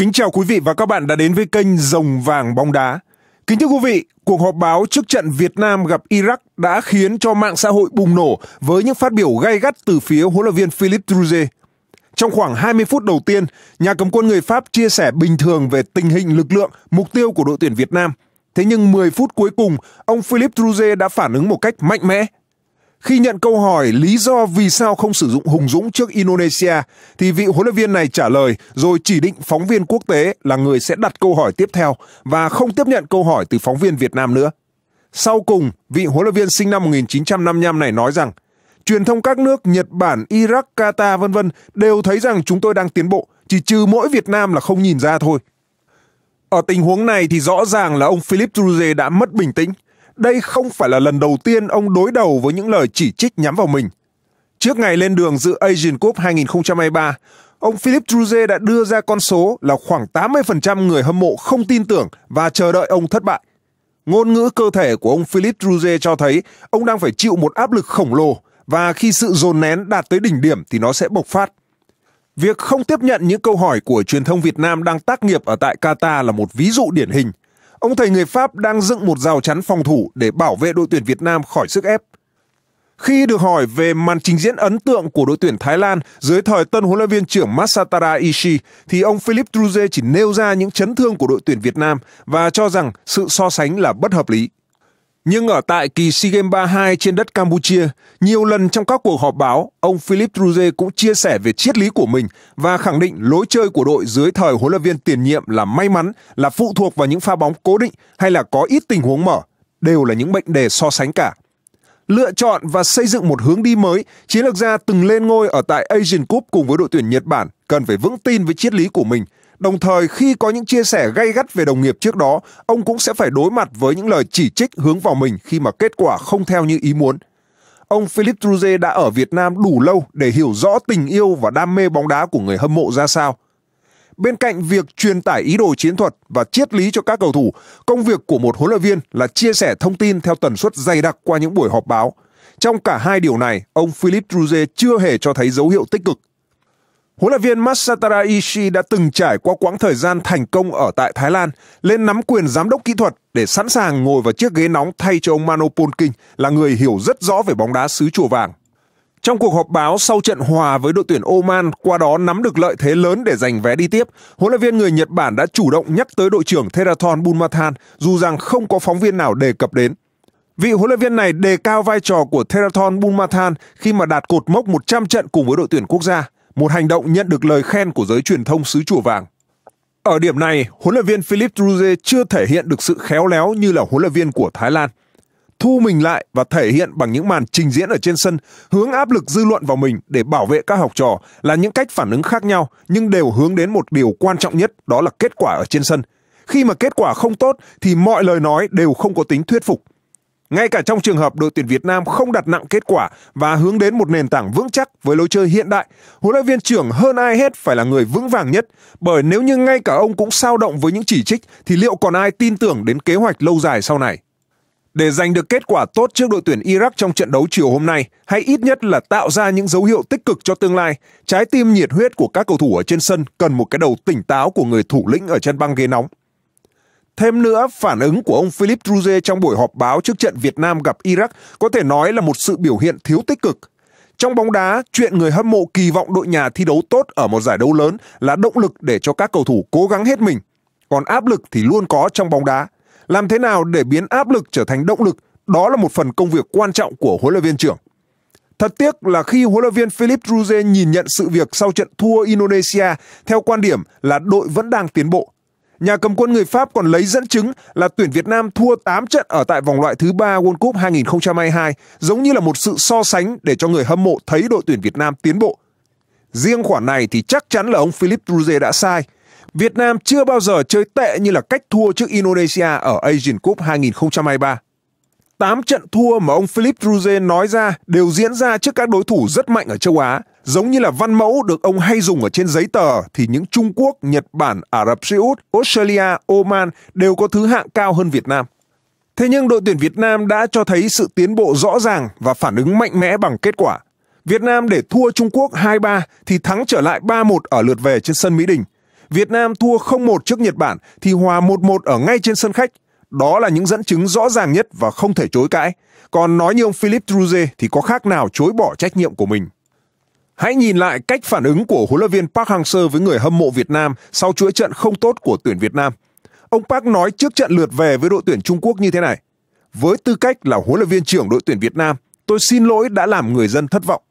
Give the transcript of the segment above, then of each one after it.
Kính chào quý vị và các bạn đã đến với kênh Rồng Vàng Bóng Đá. Kính thưa quý vị, cuộc họp báo trước trận Việt Nam gặp Iraq đã khiến cho mạng xã hội bùng nổ với những phát biểu gay gắt từ phía huấn luyện viên Philippe Druze. Trong khoảng 20 phút đầu tiên, nhà cầm quân người Pháp chia sẻ bình thường về tình hình lực lượng, mục tiêu của đội tuyển Việt Nam. Thế nhưng 10 phút cuối cùng, ông Philippe Druze đã phản ứng một cách mạnh mẽ khi nhận câu hỏi lý do vì sao không sử dụng Hùng Dũng trước Indonesia, thì vị huấn luyện viên này trả lời rồi chỉ định phóng viên quốc tế là người sẽ đặt câu hỏi tiếp theo và không tiếp nhận câu hỏi từ phóng viên Việt Nam nữa. Sau cùng, vị huấn luyện viên sinh năm 1955 này nói rằng, truyền thông các nước Nhật Bản, Iraq, Qatar vân vân đều thấy rằng chúng tôi đang tiến bộ, chỉ trừ mỗi Việt Nam là không nhìn ra thôi. Ở tình huống này thì rõ ràng là ông Philip Druze đã mất bình tĩnh đây không phải là lần đầu tiên ông đối đầu với những lời chỉ trích nhắm vào mình. Trước ngày lên đường dự Asian Cup 2023, ông Philip Truze đã đưa ra con số là khoảng 80% người hâm mộ không tin tưởng và chờ đợi ông thất bại. Ngôn ngữ cơ thể của ông Philip Truze cho thấy ông đang phải chịu một áp lực khổng lồ và khi sự dồn nén đạt tới đỉnh điểm thì nó sẽ bộc phát. Việc không tiếp nhận những câu hỏi của truyền thông Việt Nam đang tác nghiệp ở tại Qatar là một ví dụ điển hình. Ông thầy người Pháp đang dựng một rào chắn phòng thủ để bảo vệ đội tuyển Việt Nam khỏi sức ép. Khi được hỏi về màn trình diễn ấn tượng của đội tuyển Thái Lan dưới thời tân huấn luyện viên trưởng Masatara Ishii thì ông Philip Druze chỉ nêu ra những chấn thương của đội tuyển Việt Nam và cho rằng sự so sánh là bất hợp lý. Nhưng ở tại kỳ SEA Games 32 trên đất Campuchia, nhiều lần trong các cuộc họp báo, ông Philip Druze cũng chia sẻ về triết lý của mình và khẳng định lối chơi của đội dưới thời huấn luyện viên tiền nhiệm là may mắn, là phụ thuộc vào những pha bóng cố định hay là có ít tình huống mở, đều là những bệnh đề so sánh cả. Lựa chọn và xây dựng một hướng đi mới, chiến lược gia từng lên ngôi ở tại Asian Cup cùng với đội tuyển Nhật Bản cần phải vững tin với triết lý của mình – Đồng thời khi có những chia sẻ gay gắt về đồng nghiệp trước đó, ông cũng sẽ phải đối mặt với những lời chỉ trích hướng vào mình khi mà kết quả không theo như ý muốn. Ông Philip Truze đã ở Việt Nam đủ lâu để hiểu rõ tình yêu và đam mê bóng đá của người hâm mộ ra sao. Bên cạnh việc truyền tải ý đồ chiến thuật và triết lý cho các cầu thủ, công việc của một huấn luyện viên là chia sẻ thông tin theo tần suất dày đặc qua những buổi họp báo. Trong cả hai điều này, ông Philip Truze chưa hề cho thấy dấu hiệu tích cực Huấn luyện viên Masatara Ishii đã từng trải qua quãng thời gian thành công ở tại Thái Lan, lên nắm quyền giám đốc kỹ thuật để sẵn sàng ngồi vào chiếc ghế nóng thay cho ông Mano Polking là người hiểu rất rõ về bóng đá xứ chùa vàng. Trong cuộc họp báo sau trận hòa với đội tuyển Oman, qua đó nắm được lợi thế lớn để giành vé đi tiếp, huấn luyện viên người Nhật Bản đã chủ động nhắc tới đội trưởng Theraton Bunmathan, dù rằng không có phóng viên nào đề cập đến. Vị huấn luyện viên này đề cao vai trò của Theraton Bunmathan khi mà đạt cột mốc 100 trận cùng với đội tuyển quốc gia một hành động nhận được lời khen của giới truyền thông xứ Chùa Vàng. Ở điểm này, huấn luyện viên Philip Druze chưa thể hiện được sự khéo léo như là huấn luyện viên của Thái Lan. Thu mình lại và thể hiện bằng những màn trình diễn ở trên sân, hướng áp lực dư luận vào mình để bảo vệ các học trò là những cách phản ứng khác nhau nhưng đều hướng đến một điều quan trọng nhất đó là kết quả ở trên sân. Khi mà kết quả không tốt thì mọi lời nói đều không có tính thuyết phục. Ngay cả trong trường hợp đội tuyển Việt Nam không đặt nặng kết quả và hướng đến một nền tảng vững chắc với lối chơi hiện đại, huấn luyện viên trưởng hơn ai hết phải là người vững vàng nhất, bởi nếu như ngay cả ông cũng sao động với những chỉ trích thì liệu còn ai tin tưởng đến kế hoạch lâu dài sau này? Để giành được kết quả tốt trước đội tuyển Iraq trong trận đấu chiều hôm nay, hay ít nhất là tạo ra những dấu hiệu tích cực cho tương lai, trái tim nhiệt huyết của các cầu thủ ở trên sân cần một cái đầu tỉnh táo của người thủ lĩnh ở chân băng ghế nóng. Thêm nữa, phản ứng của ông Philip Druze trong buổi họp báo trước trận Việt Nam gặp Iraq có thể nói là một sự biểu hiện thiếu tích cực. Trong bóng đá, chuyện người hâm mộ kỳ vọng đội nhà thi đấu tốt ở một giải đấu lớn là động lực để cho các cầu thủ cố gắng hết mình. Còn áp lực thì luôn có trong bóng đá. Làm thế nào để biến áp lực trở thành động lực, đó là một phần công việc quan trọng của huấn luyện viên trưởng. Thật tiếc là khi huấn luyện viên Philip Druze nhìn nhận sự việc sau trận thua Indonesia theo quan điểm là đội vẫn đang tiến bộ, Nhà cầm quân người Pháp còn lấy dẫn chứng là tuyển Việt Nam thua 8 trận ở tại vòng loại thứ 3 World Cup 2022, giống như là một sự so sánh để cho người hâm mộ thấy đội tuyển Việt Nam tiến bộ. Riêng khoản này thì chắc chắn là ông Philip Druze đã sai. Việt Nam chưa bao giờ chơi tệ như là cách thua trước Indonesia ở Asian Cup 2023. 8 trận thua mà ông Philip Druze nói ra đều diễn ra trước các đối thủ rất mạnh ở châu Á, Giống như là văn mẫu được ông hay dùng ở trên giấy tờ thì những Trung Quốc, Nhật Bản, Ả Rập Xê Út, Australia, Oman đều có thứ hạng cao hơn Việt Nam. Thế nhưng đội tuyển Việt Nam đã cho thấy sự tiến bộ rõ ràng và phản ứng mạnh mẽ bằng kết quả. Việt Nam để thua Trung Quốc 2-3 thì thắng trở lại 3-1 ở lượt về trên sân Mỹ Đình. Việt Nam thua 0-1 trước Nhật Bản thì hòa 1-1 ở ngay trên sân khách. Đó là những dẫn chứng rõ ràng nhất và không thể chối cãi. Còn nói như ông Philip Druze thì có khác nào chối bỏ trách nhiệm của mình. Hãy nhìn lại cách phản ứng của huấn luyện viên Park Hang-seo với người hâm mộ Việt Nam sau chuỗi trận không tốt của tuyển Việt Nam. Ông Park nói trước trận lượt về với đội tuyển Trung Quốc như thế này: "Với tư cách là huấn luyện viên trưởng đội tuyển Việt Nam, tôi xin lỗi đã làm người dân thất vọng."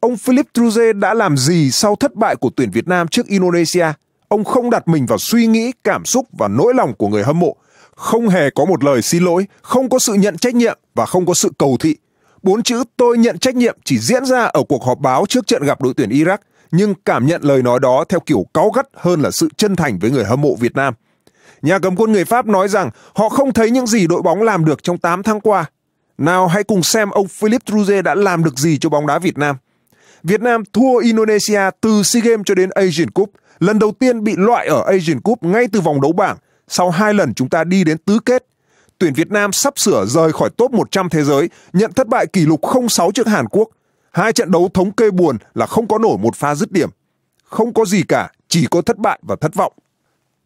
Ông Philip Truze đã làm gì sau thất bại của tuyển Việt Nam trước Indonesia? Ông không đặt mình vào suy nghĩ, cảm xúc và nỗi lòng của người hâm mộ, không hề có một lời xin lỗi, không có sự nhận trách nhiệm và không có sự cầu thị. Bốn chữ tôi nhận trách nhiệm chỉ diễn ra ở cuộc họp báo trước trận gặp đội tuyển Iraq, nhưng cảm nhận lời nói đó theo kiểu cáu gắt hơn là sự chân thành với người hâm mộ Việt Nam. Nhà cầm quân người Pháp nói rằng họ không thấy những gì đội bóng làm được trong 8 tháng qua. Nào hãy cùng xem ông Philip Truze đã làm được gì cho bóng đá Việt Nam. Việt Nam thua Indonesia từ SEA Games cho đến Asian Cup, lần đầu tiên bị loại ở Asian Cup ngay từ vòng đấu bảng, sau hai lần chúng ta đi đến tứ kết tuyển Việt Nam sắp sửa rời khỏi top 100 thế giới, nhận thất bại kỷ lục 0-6 trước Hàn Quốc. Hai trận đấu thống kê buồn là không có nổi một pha dứt điểm. Không có gì cả, chỉ có thất bại và thất vọng.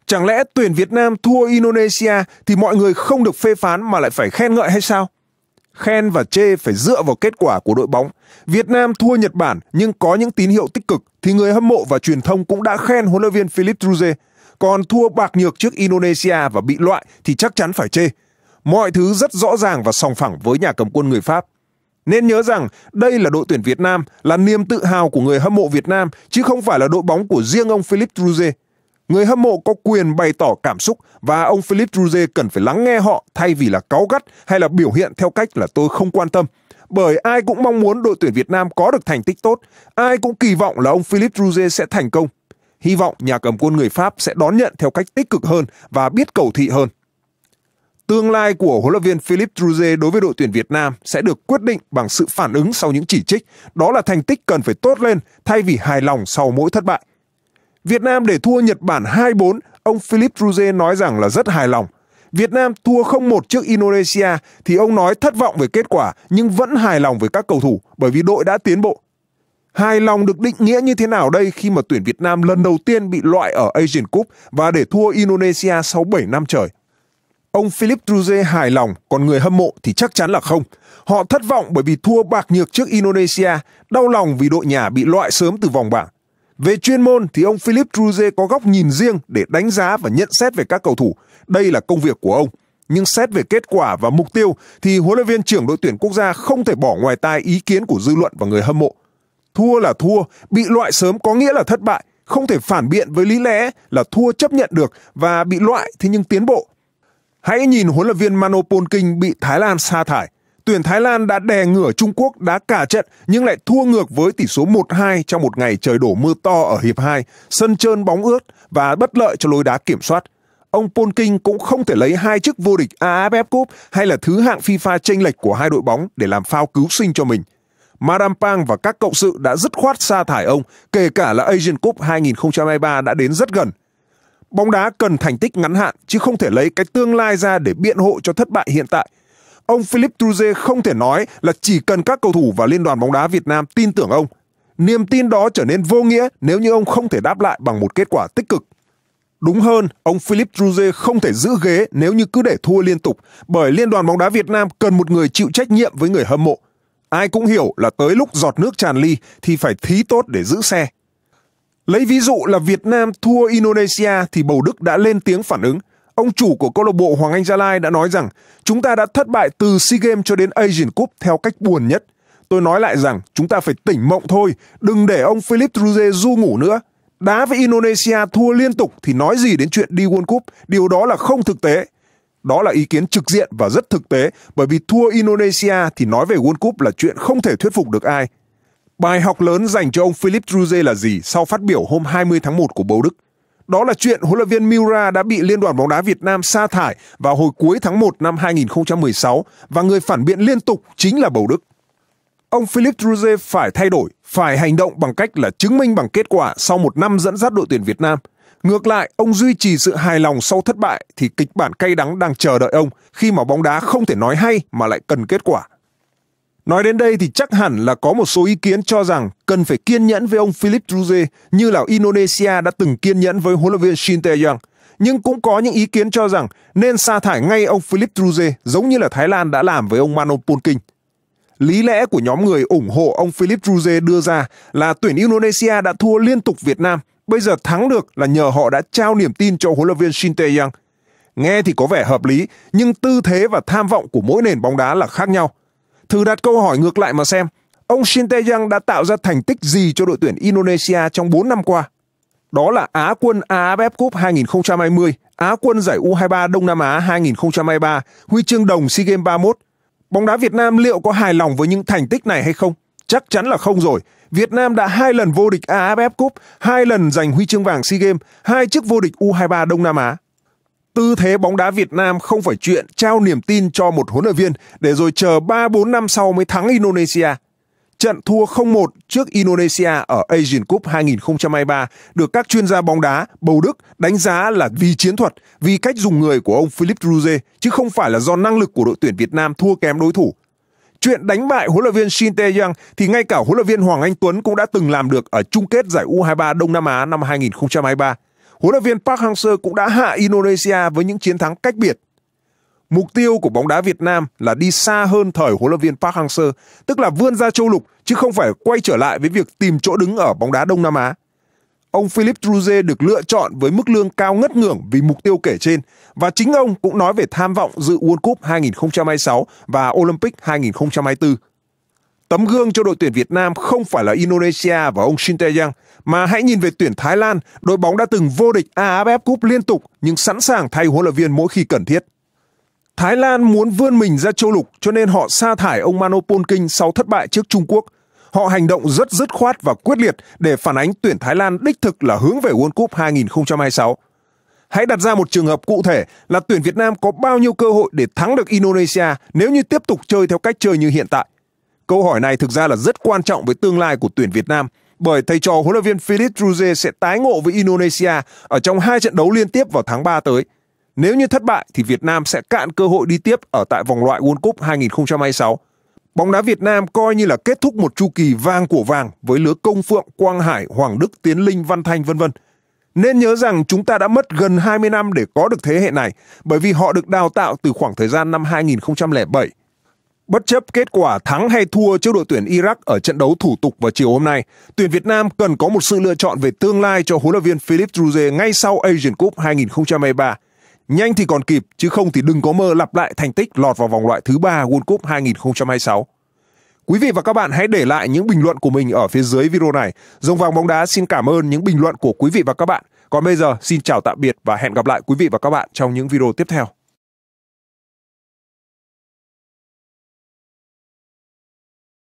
Chẳng lẽ tuyển Việt Nam thua Indonesia thì mọi người không được phê phán mà lại phải khen ngợi hay sao? Khen và chê phải dựa vào kết quả của đội bóng. Việt Nam thua Nhật Bản nhưng có những tín hiệu tích cực thì người hâm mộ và truyền thông cũng đã khen huấn luyện viên Philip Druze. Còn thua bạc nhược trước Indonesia và bị loại thì chắc chắn phải chê mọi thứ rất rõ ràng và song phẳng với nhà cầm quân người Pháp. Nên nhớ rằng đây là đội tuyển Việt Nam, là niềm tự hào của người hâm mộ Việt Nam, chứ không phải là đội bóng của riêng ông Philip Druze. Người hâm mộ có quyền bày tỏ cảm xúc và ông Philip Druze cần phải lắng nghe họ thay vì là cáu gắt hay là biểu hiện theo cách là tôi không quan tâm. Bởi ai cũng mong muốn đội tuyển Việt Nam có được thành tích tốt, ai cũng kỳ vọng là ông Philip Druze sẽ thành công. Hy vọng nhà cầm quân người Pháp sẽ đón nhận theo cách tích cực hơn và biết cầu thị hơn. Tương lai của huấn luyện viên Philip Druze đối với đội tuyển Việt Nam sẽ được quyết định bằng sự phản ứng sau những chỉ trích, đó là thành tích cần phải tốt lên thay vì hài lòng sau mỗi thất bại. Việt Nam để thua Nhật Bản 2-4, ông Philip Druze nói rằng là rất hài lòng. Việt Nam thua 0-1 trước Indonesia thì ông nói thất vọng về kết quả nhưng vẫn hài lòng với các cầu thủ bởi vì đội đã tiến bộ. Hài lòng được định nghĩa như thế nào đây khi mà tuyển Việt Nam lần đầu tiên bị loại ở Asian Cup và để thua Indonesia sau 7 năm trời? Ông Philip Truze hài lòng, còn người hâm mộ thì chắc chắn là không. Họ thất vọng bởi vì thua bạc nhược trước Indonesia, đau lòng vì đội nhà bị loại sớm từ vòng bảng. Về chuyên môn thì ông Philip Truze có góc nhìn riêng để đánh giá và nhận xét về các cầu thủ. Đây là công việc của ông. Nhưng xét về kết quả và mục tiêu thì huấn luyện viên trưởng đội tuyển quốc gia không thể bỏ ngoài tai ý kiến của dư luận và người hâm mộ. Thua là thua, bị loại sớm có nghĩa là thất bại, không thể phản biện với lý lẽ là thua chấp nhận được và bị loại thế nhưng tiến bộ Hãy nhìn huấn luyện viên Mano Polking bị Thái Lan sa thải. Tuyển Thái Lan đã đè ngửa Trung Quốc đá cả trận nhưng lại thua ngược với tỷ số 1-2 trong một ngày trời đổ mưa to ở hiệp 2, sân trơn bóng ướt và bất lợi cho lối đá kiểm soát. Ông Polking cũng không thể lấy hai chức vô địch AFF Cup hay là thứ hạng FIFA chênh lệch của hai đội bóng để làm phao cứu sinh cho mình. Madam Pang và các cộng sự đã dứt khoát sa thải ông, kể cả là Asian Cup 2023 đã đến rất gần – Bóng đá cần thành tích ngắn hạn chứ không thể lấy cái tương lai ra để biện hộ cho thất bại hiện tại. Ông Philip Truze không thể nói là chỉ cần các cầu thủ và Liên đoàn bóng đá Việt Nam tin tưởng ông. Niềm tin đó trở nên vô nghĩa nếu như ông không thể đáp lại bằng một kết quả tích cực. Đúng hơn, ông Philip Truze không thể giữ ghế nếu như cứ để thua liên tục, bởi Liên đoàn bóng đá Việt Nam cần một người chịu trách nhiệm với người hâm mộ. Ai cũng hiểu là tới lúc giọt nước tràn ly thì phải thí tốt để giữ xe. Lấy ví dụ là Việt Nam thua Indonesia thì Bầu Đức đã lên tiếng phản ứng. Ông chủ của câu lạc bộ Hoàng Anh Gia Lai đã nói rằng chúng ta đã thất bại từ SEA Games cho đến Asian Cup theo cách buồn nhất. Tôi nói lại rằng chúng ta phải tỉnh mộng thôi, đừng để ông Philip Druze du ngủ nữa. Đá với Indonesia thua liên tục thì nói gì đến chuyện đi World Cup, điều đó là không thực tế. Đó là ý kiến trực diện và rất thực tế bởi vì thua Indonesia thì nói về World Cup là chuyện không thể thuyết phục được ai. Bài học lớn dành cho ông Philip Druze là gì sau phát biểu hôm 20 tháng 1 của bầu Đức? Đó là chuyện huấn luyện viên Miura đã bị Liên đoàn bóng đá Việt Nam sa thải vào hồi cuối tháng 1 năm 2016 và người phản biện liên tục chính là bầu Đức. Ông Philip Druze phải thay đổi, phải hành động bằng cách là chứng minh bằng kết quả sau một năm dẫn dắt đội tuyển Việt Nam. Ngược lại, ông duy trì sự hài lòng sau thất bại thì kịch bản cay đắng đang chờ đợi ông khi mà bóng đá không thể nói hay mà lại cần kết quả. Nói đến đây thì chắc hẳn là có một số ý kiến cho rằng cần phải kiên nhẫn với ông Philip Druze như là Indonesia đã từng kiên nhẫn với huấn luyện viên Shin Tae-yong. Nhưng cũng có những ý kiến cho rằng nên sa thải ngay ông Philip Druze giống như là Thái Lan đã làm với ông Manon Polking. Lý lẽ của nhóm người ủng hộ ông Philip Druze đưa ra là tuyển Indonesia đã thua liên tục Việt Nam, bây giờ thắng được là nhờ họ đã trao niềm tin cho huấn luyện viên Shin Tae-yong. Nghe thì có vẻ hợp lý, nhưng tư thế và tham vọng của mỗi nền bóng đá là khác nhau – Thử đặt câu hỏi ngược lại mà xem, ông Shin Tae-yang đã tạo ra thành tích gì cho đội tuyển Indonesia trong 4 năm qua? Đó là Á quân AFF Cup 2020, Á quân giải U23 Đông Nam Á 2023, huy chương đồng SEA Games 31. Bóng đá Việt Nam liệu có hài lòng với những thành tích này hay không? Chắc chắn là không rồi. Việt Nam đã hai lần vô địch AFF Cup, hai lần giành huy chương vàng SEA Games, hai chức vô địch U23 Đông Nam Á. Tư thế bóng đá Việt Nam không phải chuyện trao niềm tin cho một huấn luyện viên để rồi chờ 3-4 năm sau mới thắng Indonesia. Trận thua 0-1 trước Indonesia ở Asian Cup 2023 được các chuyên gia bóng đá bầu Đức đánh giá là vì chiến thuật, vì cách dùng người của ông Philip Druze chứ không phải là do năng lực của đội tuyển Việt Nam thua kém đối thủ. Chuyện đánh bại huấn luyện viên Shin Tae-yang thì ngay cả huấn luyện viên Hoàng Anh Tuấn cũng đã từng làm được ở chung kết giải U23 Đông Nam Á năm 2023 huấn luyện viên Park Hang-seo cũng đã hạ Indonesia với những chiến thắng cách biệt. Mục tiêu của bóng đá Việt Nam là đi xa hơn thời huấn luyện viên Park Hang-seo, tức là vươn ra châu lục chứ không phải quay trở lại với việc tìm chỗ đứng ở bóng đá Đông Nam Á. Ông Philip Druze được lựa chọn với mức lương cao ngất ngưởng vì mục tiêu kể trên và chính ông cũng nói về tham vọng dự World Cup 2026 và Olympic 2024. Tấm gương cho đội tuyển Việt Nam không phải là Indonesia và ông Shin Tae-yang, mà hãy nhìn về tuyển Thái Lan, đội bóng đã từng vô địch AFF Cup liên tục nhưng sẵn sàng thay huấn luyện viên mỗi khi cần thiết. Thái Lan muốn vươn mình ra châu lục cho nên họ sa thải ông Manopol King sau thất bại trước Trung Quốc. Họ hành động rất dứt khoát và quyết liệt để phản ánh tuyển Thái Lan đích thực là hướng về World Cup 2026. Hãy đặt ra một trường hợp cụ thể là tuyển Việt Nam có bao nhiêu cơ hội để thắng được Indonesia nếu như tiếp tục chơi theo cách chơi như hiện tại. Câu hỏi này thực ra là rất quan trọng với tương lai của tuyển Việt Nam bởi thầy trò huấn luyện viên Philip Druze sẽ tái ngộ với Indonesia ở trong hai trận đấu liên tiếp vào tháng 3 tới. Nếu như thất bại thì Việt Nam sẽ cạn cơ hội đi tiếp ở tại vòng loại World Cup 2026. Bóng đá Việt Nam coi như là kết thúc một chu kỳ vàng của vàng với lứa Công Phượng, Quang Hải, Hoàng Đức, Tiến Linh, Văn Thanh vân vân. Nên nhớ rằng chúng ta đã mất gần 20 năm để có được thế hệ này bởi vì họ được đào tạo từ khoảng thời gian năm 2007 Bất chấp kết quả thắng hay thua trước đội tuyển Iraq ở trận đấu thủ tục vào chiều hôm nay, tuyển Việt Nam cần có một sự lựa chọn về tương lai cho huấn luyện viên Philip Druze ngay sau Asian Cup 2023. Nhanh thì còn kịp, chứ không thì đừng có mơ lặp lại thành tích lọt vào vòng loại thứ ba World Cup 2026. Quý vị và các bạn hãy để lại những bình luận của mình ở phía dưới video này. Rồng vàng bóng đá xin cảm ơn những bình luận của quý vị và các bạn. Còn bây giờ, xin chào tạm biệt và hẹn gặp lại quý vị và các bạn trong những video tiếp theo.